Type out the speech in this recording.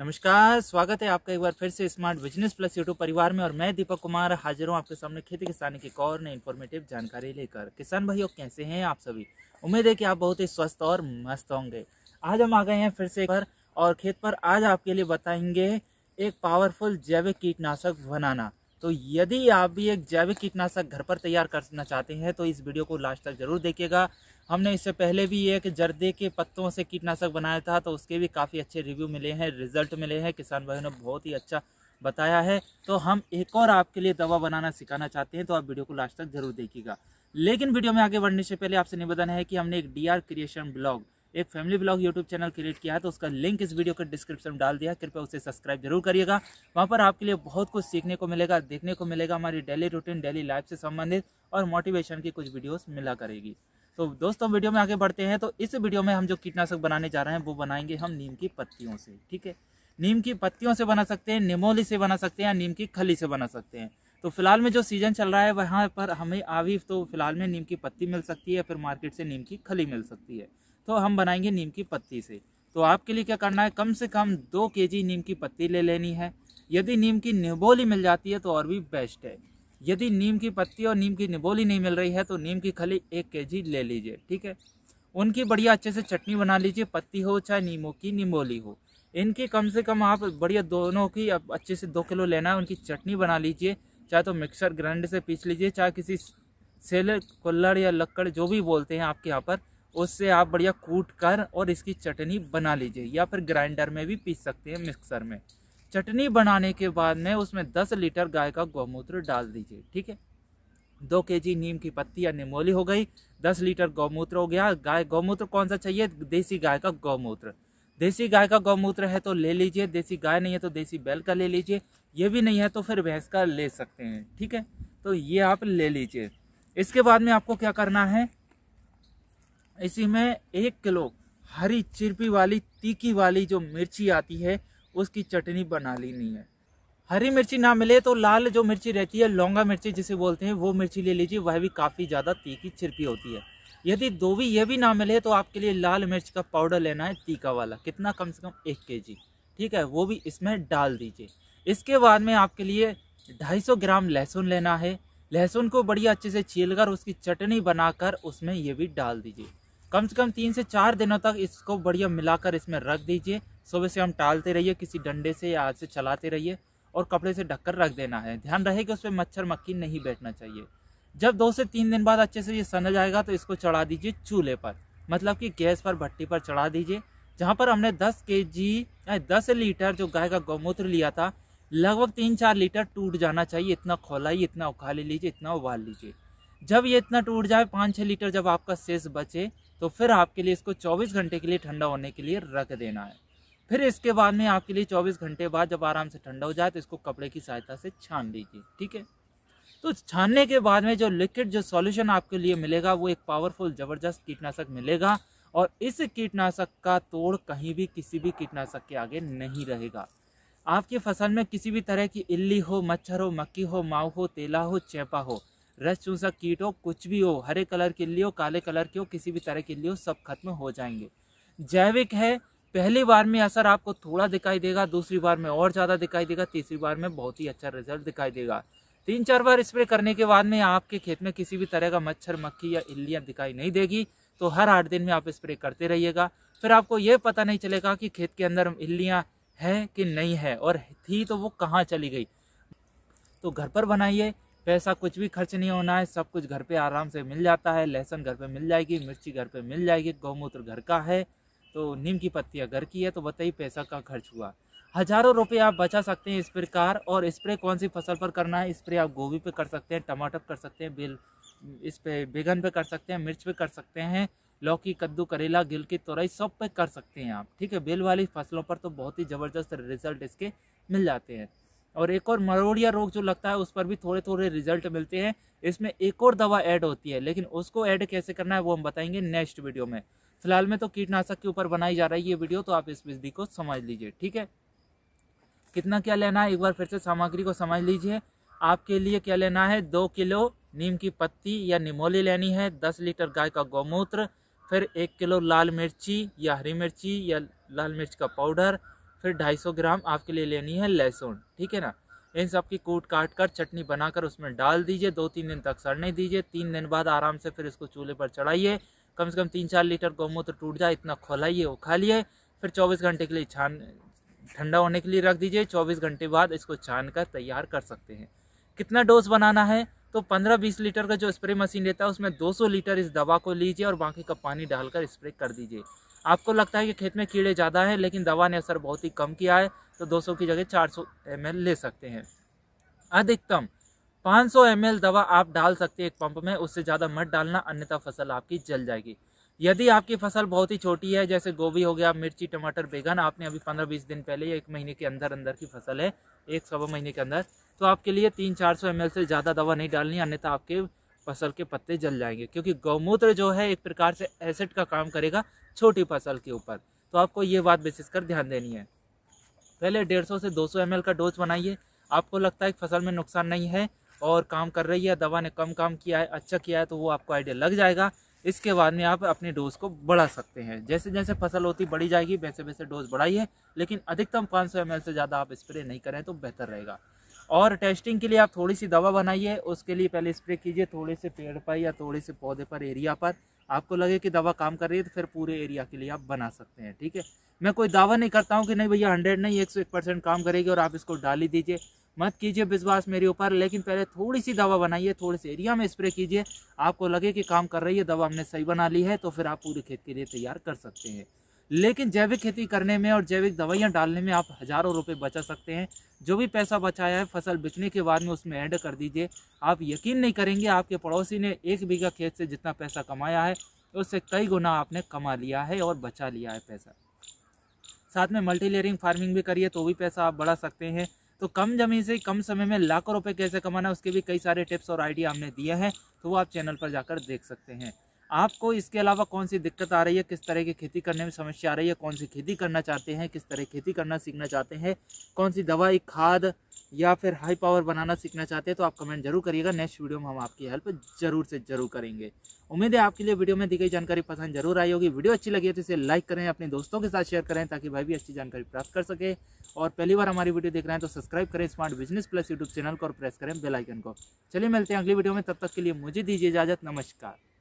नमस्कार स्वागत है आपका एक बार फिर से स्मार्ट बिजनेस प्लस यूट्यूब परिवार में और मैं दीपक कुमार हाजिर हूँ आपके सामने खेती किसानी की और नई इन्फॉर्मेटिव जानकारी लेकर किसान भाइयों कैसे हैं आप सभी उम्मीद है कि आप बहुत ही स्वस्थ और मस्त होंगे आज हम आ गए हैं फिर से एक बार और खेत पर आज आपके लिए बताएंगे एक पावरफुल जैविक कीटनाशक बनाना तो यदि आप भी एक जैविक कीटनाशक घर पर तैयार करना चाहते हैं तो इस वीडियो को लास्ट तक जरूर देखिएगा हमने इससे पहले भी एक जर्दे के पत्तों से कीटनाशक बनाया था तो उसके भी काफ़ी अच्छे रिव्यू मिले हैं रिजल्ट मिले हैं किसान भाइयों ने बहुत ही अच्छा बताया है तो हम एक और आपके लिए दवा बनाना सिखाना चाहते हैं तो आप वीडियो को लास्ट तक जरूर देखिएगा लेकिन वीडियो में आगे बढ़ने से पहले आपसे निवेदन है कि हमने एक डी क्रिएशन ब्लॉग एक family blog YouTube channel create किया है तो उसका लिंक इस वीडियो के डिस्क्रिप्शन में डाल दिया कृपया उसे सब्सक्राइब जरूर करिएगा वहाँ पर आपके लिए बहुत कुछ सीखने को मिलेगा देखने को मिलेगा हमारी डेली रूटीन डेली लाइफ से संबंधित और मोटिवेशन की कुछ वीडियोस मिला करेगी तो दोस्तों वीडियो में आगे बढ़ते हैं तो इस वीडियो में हम जो कीटनाशक बनाने जा रहे हैं वो बनाएंगे हम नीम की पत्तियों से ठीक है नीम की पत्तियों से बना सकते हैं निमोली से बना सकते हैं या नीम की खली से बना सकते हैं तो फिलहाल में जो सीज़न चल रहा है वहाँ पर हमें अभी तो फिलहाल में नीम की पत्ती मिल सकती है फिर मार्केट से नीम की खली मिल सकती है तो हम बनाएंगे नीम की पत्ती से तो आपके लिए क्या करना है कम से कम दो के नीम की पत्ती ले लेनी है यदि नीम की निबोली मिल जाती है तो और भी बेस्ट है यदि नीम की पत्ती और नीम की निबोली नहीं मिल रही है तो नीम की खली एक के ले लीजिए ठीक है उनकी बढ़िया अच्छे से चटनी बना लीजिए पत्ती हो चाहे नीमों की निम्बोली हो इनकी कम से कम आप बढ़िया दोनों की अच्छे से दो किलो लेना है उनकी चटनी बना लीजिए चाहे तो मिक्सर ग्राइंडर से पीस लीजिए चाहे किसी सेलर कुल्लड़ या लक्कड़ जो भी बोलते हैं आपके यहाँ पर उससे आप बढ़िया कूट कर और इसकी चटनी बना लीजिए या फिर ग्राइंडर में भी पीस सकते हैं मिक्सर में चटनी बनाने के बाद में उसमें दस लीटर गाय का गौमूत्र डाल दीजिए ठीक है दो के जी नीम की पत्ती या निमोली हो गई दस लीटर गौमूत्र हो गया गाय गौमूत्र कौन सा चाहिए देसी गाय का गौमूत्र देसी गाय का गौमूत्र है तो ले लीजिए देसी गाय नहीं है तो देसी बैल का ले लीजिए ये भी नहीं है तो फिर भैंस का ले सकते हैं ठीक है तो ये आप ले लीजिए इसके बाद में आपको क्या करना है इसी में एक किलो हरी चिरपी वाली तीखी वाली जो मिर्ची आती है उसकी चटनी बना लेनी है हरी मिर्ची ना मिले तो लाल जो मिर्ची रहती है लौंगा मिर्ची जिसे बोलते हैं वो मिर्ची ले लीजिए वह भी काफ़ी ज़्यादा तीखी छिरपी होती है यदि दो भी ये भी ना मिले तो आपके लिए लाल मिर्च का पाउडर लेना है तीखा वाला कितना कम से कम एक के जी ठीक है वो भी इसमें डाल दीजिए इसके बाद में आपके लिए ढाई ग्राम लहसुन लेना है लहसुन को बढ़िया अच्छे से छील कर उसकी चटनी बनाकर उसमें ये भी डाल दीजिए कम से कम तीन से चार दिनों तक इसको बढ़िया मिलाकर इसमें रख दीजिए सुबह से हम टालते रहिए किसी डंडे से या हाथ से चलाते रहिए और कपड़े से ढककर रख देना है ध्यान रहे कि उस पर मच्छर मक्खी नहीं बैठना चाहिए जब दो से तीन दिन बाद अच्छे से ये सन जाएगा तो इसको चढ़ा दीजिए चूल्हे पर मतलब कि गैस पर भट्टी पर चढ़ा दीजिए जहाँ पर हमने दस के जी दस लीटर जो गाय का गौमूत्र लिया था लगभग तीन चार लीटर टूट जाना चाहिए इतना खोलाइए इतना ले लीजिए इतना उबाल लीजिए जब ये इतना टूट जाए पाँच छः लीटर जब आपका शेष बचे तो फिर आपके लिए इसको 24 घंटे के लिए ठंडा होने के लिए रख देना है फिर इसके बाद में आपके लिए 24 घंटे बाद जब आराम से ठंडा हो जाए तो इसको कपड़े की सहायता से छान लीजिए ठीक है तो छानने के बाद में जो लिक्विड जो सॉल्यूशन आपके लिए मिलेगा वो एक पावरफुल ज़बरदस्त कीटनाशक मिलेगा और इस कीटनाशक का तोड़ कहीं भी किसी भी कीटनाशक के आगे नहीं रहेगा आपकी फसल में किसी भी तरह की इल्ली हो मच्छर हो मक्की हो माऊ हो तेला हो चैपा हो रस चूसा कीट हो कुछ भी हो हरे कलर के लिए हो काले कलर के हो किसी भी तरह के लिए हो सब खत्म हो जाएंगे जैविक है पहली बार में असर आपको थोड़ा दिखाई देगा दूसरी बार में और ज़्यादा दिखाई देगा तीसरी बार में बहुत ही अच्छा रिजल्ट दिखाई देगा तीन चार बार स्प्रे करने के बाद में आपके खेत में किसी भी तरह का मच्छर मक्खी या इल्लियाँ दिखाई नहीं देगी तो हर आठ दिन में आप स्प्रे करते रहिएगा फिर आपको ये पता नहीं चलेगा कि खेत के अंदर इल्लियाँ हैं कि नहीं है और थी तो वो कहाँ चली गई तो घर पर बनाइए पैसा कुछ भी खर्च नहीं होना है सब कुछ घर पे आराम से मिल जाता है लहसुन घर पे मिल जाएगी मिर्ची घर पे मिल जाएगी गौमूत्र घर का है तो नीम की पत्तियाँ घर की है तो बताइए पैसा का खर्च हुआ हजारों रुपये आप बचा सकते हैं इस प्रकार और स्प्रे कौन सी फसल पर करना है स्प्रे आप गोभी पे कर सकते हैं टमाटर कर सकते हैं बिल इस पे बैगन पे कर सकते हैं मिर्च पे कर सकते हैं लौकी कद्दू करेला गिल की तोरई सब पे कर सकते हैं आप ठीक है बेल वाली फसलों पर तो बहुत ही ज़बरदस्त रिजल्ट इसके मिल जाते हैं और एक और मरोड़िया रोग जो लगता है उस पर भी थोड़े थोड़े रिजल्ट मिलते हैं इसमें एक और दवा ऐड होती है लेकिन उसको ऐड कैसे करना है वो हम बताएंगे नेक्स्ट वीडियो में फिलहाल में तो कीटनाशक के ऊपर बनाई जा रही है ये वीडियो तो आप इस विधि को समझ लीजिए ठीक है कितना क्या लेना है एक बार फिर से सामग्री को समझ लीजिए आपके लिए क्या लेना है दो किलो नीम की पत्ती या निमोली लेनी है दस लीटर गाय का गौमूत्र फिर एक किलो लाल मिर्ची या हरी मिर्ची या लाल मिर्च का पाउडर फिर 250 ग्राम आपके लिए लेनी है लहसुन ठीक है ना इन सब की कूट काट कर चटनी बनाकर उसमें डाल दीजिए दो तीन दिन तक सड़ने दीजिए तीन दिन बाद आराम से फिर इसको चूल्हे पर चढ़ाइए कम से कम तीन चार लीटर गौमूत्र टूट जाए इतना खोलाइए वो खा लिए फिर चौबीस घंटे के लिए छान ठंडा होने के लिए रख दीजिए चौबीस घंटे बाद इसको छान कर तैयार कर सकते हैं कितना डोज बनाना है तो 15-20 लीटर का जो स्प्रे मशीन लेता है उसमें 200 लीटर इस दवा को लीजिए और बाकी का पानी डालकर स्प्रे कर दीजिए आपको लगता है कि खेत में कीड़े ज़्यादा हैं लेकिन दवा ने असर बहुत ही कम किया है तो 200 की जगह 400 सौ ले सकते हैं अधिकतम 500 सौ दवा आप डाल सकते हैं एक पंप में उससे ज़्यादा मत डालना अन्यथा फसल आपकी जल जाएगी यदि आपकी फसल बहुत ही छोटी है जैसे गोभी हो गया मिर्ची टमाटर बैगन आपने अभी पंद्रह बीस दिन पहले एक महीने के अंदर अंदर की फसल है एक सवा महीने के अंदर तो आपके लिए तीन चार सौ से ज़्यादा दवा नहीं डालनी अन्यथा आपके फसल के पत्ते जल जाएंगे क्योंकि गौमूत्र जो है एक प्रकार से एसिड का काम करेगा छोटी फसल के ऊपर तो आपको ये बात विशेष कर ध्यान देनी है पहले 150 से 200 सौ का डोज बनाइए आपको लगता है कि फसल में नुकसान नहीं है और काम कर रही है दवा ने कम काम किया है अच्छा किया है तो वो आपको आइडिया लग जाएगा इसके बाद में आप अपने डोज को बढ़ा सकते हैं जैसे जैसे फसल होती बढ़ी जाएगी वैसे वैसे डोज बढ़ाइए लेकिन अधिकतम 500 सौ से ज़्यादा आप स्प्रे नहीं करें तो बेहतर रहेगा और टेस्टिंग के लिए आप थोड़ी सी दवा बनाइए उसके लिए पहले स्प्रे कीजिए थोड़े से पेड़ पर या थोड़े से पौधे पर एरिया पर आपको लगे कि दवा काम कर रही है तो फिर पूरे एरिया के लिए आप बना सकते हैं ठीक है मैं कोई दावा नहीं करता हूँ कि नहीं भैया हंड्रेड नहीं एक सौ एक परसेंट काम करेगी और आप इसको डाल ही दीजिए मत कीजिए विश्वास मेरे ऊपर लेकिन पहले थोड़ी सी दवा बनाइए थोड़े से एरिया में स्प्रे कीजिए आपको लगे कि काम कर रही है दवा हमने सही बना ली है तो फिर आप पूरे खेत के लिए तैयार कर सकते हैं लेकिन जैविक खेती करने में और जैविक दवाइयाँ डालने में आप हज़ारों रुपये बचा सकते हैं जो भी पैसा बचाया है फसल बिकने के बाद में उसमें ऐड कर दीजिए आप यकीन नहीं करेंगे आपके पड़ोसी ने एक बीघा खेत से जितना पैसा कमाया है उससे कई गुना आपने कमा लिया है और बचा लिया है पैसा साथ में मल्टी लेयरिंग फार्मिंग भी करिए तो भी पैसा आप बढ़ा सकते हैं तो कम जमीन से कम समय में लाखों रुपए कैसे कमाना उसके भी कई सारे टिप्स और आइडिया हमने दिए हैं तो वो आप चैनल पर जाकर देख सकते हैं आपको इसके अलावा कौन सी दिक्कत आ रही है किस तरह की खेती करने में समस्या आ रही है कौन सी खेती करना चाहते हैं किस तरह खेती करना सीखना चाहते हैं कौन सी दवाई खाद या फिर हाई पावर बनाना सीखना चाहते हैं तो आप कमेंट जरूर करिएगा नेक्स्ट वीडियो में हम आपकी हेल्प जरूर से जरूर करेंगे उम्मीद है आपके लिए वीडियो में दी गई जानकारी पसंद जरूर आई होगी वीडियो अच्छी लगी है तो इसे लाइक करें अपने दोस्तों के साथ शेयर करें ताकि भाई भी अच्छी जानकारी प्राप्त कर सके और पहली बार हमारी वीडियो देख रहे हैं तो सब्सक्राइब करें smart business plus YouTube channel को और प्रेस करें बेलाइकन को चलिए मिलते हैं अगली वीडियो में तब तक के लिए मुझे दीजिए इजाजत नमस्कार